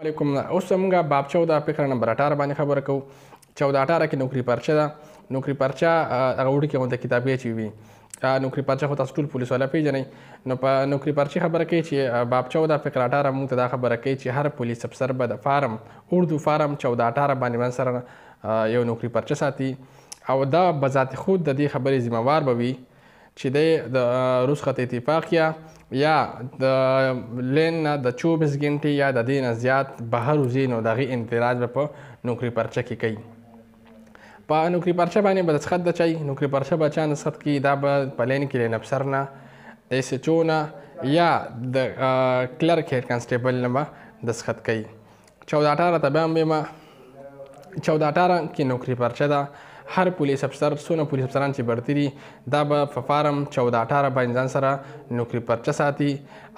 علیکم اوس موږ باب 14 فکر نمبر 18 باندې خبره کوو 14 18 کې نوکری پرچه ده نوکری پرچه هغه وړي کې ونده کتابې چی وي نوکری پرچه خو تاسو ټول پولیس والا پیژنې نو په نوکری پرچه خبره کوي چې باب 14 فکر 18 موږ ته دا خبره کوي چې هر پولیس افسر به د فارم اردو فارم 14 18 باندې من سره یو نوکری پرچه ساتي او دا بذات خود د دې خبرې ذمہ وار به وي چې د روس خط اتفاقیه یا د لین نه د 24 غنټې یا د دې نه زیات بهر وزي نو دغه اعتراض په نوکری پرچه کې کوي په نوکری پرچه باندې به څخه د چای نوکری پرچه بچان څخه کې دا به پلین کې لین افسر نه د سچونه یا د کلرک هډ کانسټیبل نه د څخه کوي 14 ته به ما 14 کې نوکری پرچه ده هر پولیس افسر څونه پولیس افسران چې بړتي دي دا به په فارم 14 18 باندې ځان سره نوکری پرچه ساتي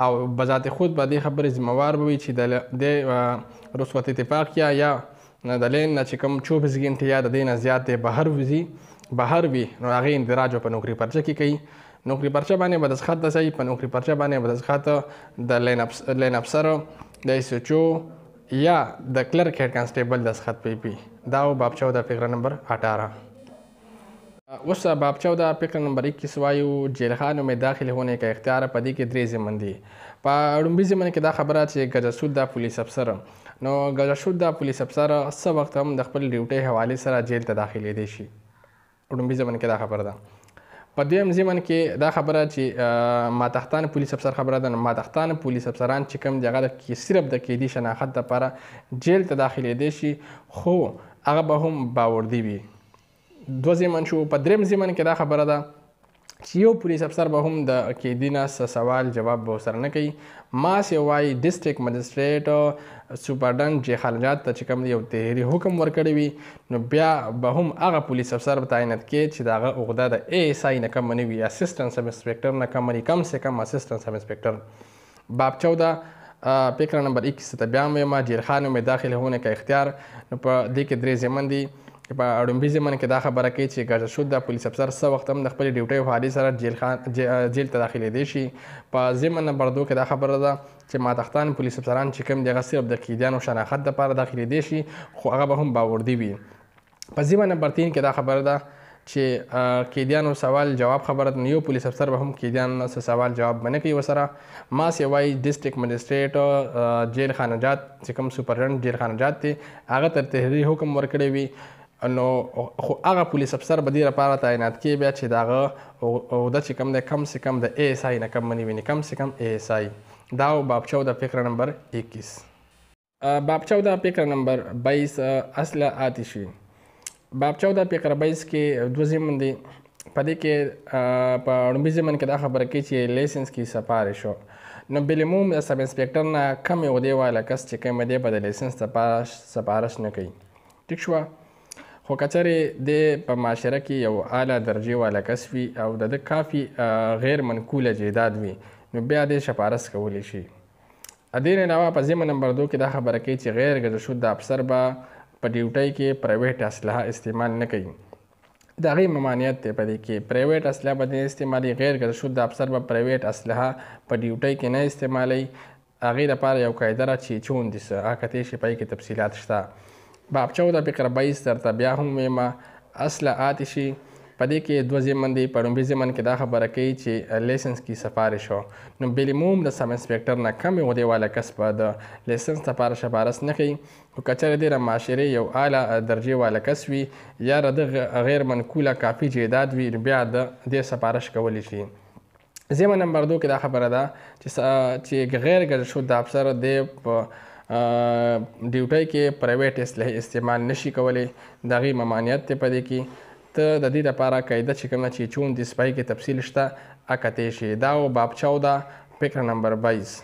او بذات خود به د خبرې ذمہوار وي چې د رسوت اتفاق یا یا د لین چې کوم 24 غنټه یا د دینه زیات بهر وزي بهر وي نو هغه اندراج په نوکری پرچه کې کوي نوکری پرچه باندې بدس خط دسي په نوکری پرچه باندې بدس خط د لین اپ لین افسر د ایسچو یا د کلرک هډ کانسټیبل دس خط پی پی دا او باب 14 فقره نمبر 18 اوس باب 14 فقره نمبر 21 وایو جیلخانو می داخله هونه کا اختیار پدې کې درې ځمن دي په اړومبي ځمن کې دا خبره چې ګجسود د پولیس افسر نو ګجسود د پولیس افسر څه وخت هم د خپل ډیوټي حواله سره جیل ته داخلي دي شي اړومبي ځمن کې دا خبره ده په دې ځمن کې دا خبره چې ما تختان پولیس افسر خبره ده ما تختان پولیس افسران چې کوم دغه کې صرف د کې دي شناخت لپاره جیل ته داخلي دي شي خو هغه به هم باور دی وي دو زمن شو په دریم زمن کې دا خبره ده چې یو پولیس افسر به هم د قیدینا سوال جواب به سره نه کوي ما سی وای ډیسټریکټ مجسټریټ سپرډن جې خارجات ته چې کوم یو تهری حکم ورکړی وي نو بیا به هم هغه پولیس افسر به تعینات کې چې داغه عقده د ایس آی نه کم نه وي اسسټنټ سب انسپکټر نه کم نه کم سه کم اسسټنټ سب انسپکټر باب 14 فکر نمبر 21 ته بیا مې ما جیر خان مې داخله هونه کا اختیار نو په دې کې درې زمندي چې په اړمبي ځمنه کې دا خبره کوي چې ګاز شو د پولیس افسر سره وخت هم د خپل ډیوټي وهادي سره جیل خان جیل ته داخلي دي شي په ځمنه بردو کې دا خبره ده چې ماتختان پولیس افسران چې کوم دغه صرف د قیدیانو شناخت لپاره داخلي دي شي خو هغه به هم باوردي وي په ځمنه برتین کې دا خبره ده چې کېدیانو سوال جواب خبره نه یو پولیس افسر به هم کېدیانو نه سوال جواب باندې کوي وسره ما سی وای ډیسټریکټ مجسټریټ جیل خانجات چې کوم سپرډنټ جیل خانجات دی هغه تر تحریری حکم ورکړی وي نو خو هغه پولیس افسر به دې لپاره تعینات کی بیا چې داغه او د چې کم د کم سه کم د ای اس آی نه کم منی ویني کم سه کم ای اس آی دا باب 14 فقره نمبر 21 باب 14 فقره نمبر 22 اصل آتشی باب 14 فقره 22 کې دوه زمون دي پدې کې په اړمبي زمون کې دا خبره کې چې لایسنس کې سپارښت شو نو بلموم سب انسپکټر نه کم یو دی والا کس چې کوم دی په لایسنس سپارښت نه کوي ٹھیک شو خو کچرې د په معاشره کې یو اعلی درجه والا کسب وي او د د کافي غیر منقوله جیداد وي نو بیا د شپارس کولی شي ا دې نه علاوه په ځمه نمبر 2 کې دا خبره کوي چې غیر ګرځشو د افسر به په ډیوټي کې پرایویټ اسلحه استعمال نه کوي دا غي ممانعت ته پدې کې پرایویټ اسلحه باندې استعمالي غیر ګرځشو د افسر به پرایویټ اسلحه په ډیوټي کې نه استعمالي هغه لپاره یو قاعده را چې چون دي سره اکه ته شي پای کې تفصيلات شته بابچه د فقره 22 درته بیا هم وایم اصله آتې شي په دې کې دوه زمن دی په لومړي زمن کې دا خبره کوي چې لایسنس کی سفارش شو نو بلیموم د سب انسپکټر نه کم غوډي والا کس په د لایسنس سفارش بارس نه کوي او کچره د معاشري یو اعلی درجه والا کس وي یا د غیر منقوله کافي جیداد وي بیا د دې سفارش کولی شي زمن نمبر 2 کې دا خبره ده چې چې غیر ګرځشو د افسر د ډیوټي کې پرایویټ اسلحه استعمال نشي کولی دغه ممانعت ته پدې کې ته د دې لپاره قاعده چې کومه چې چون د سپای کې تفصیل شته اکته شي دا او باب 14 فکر نمبر 22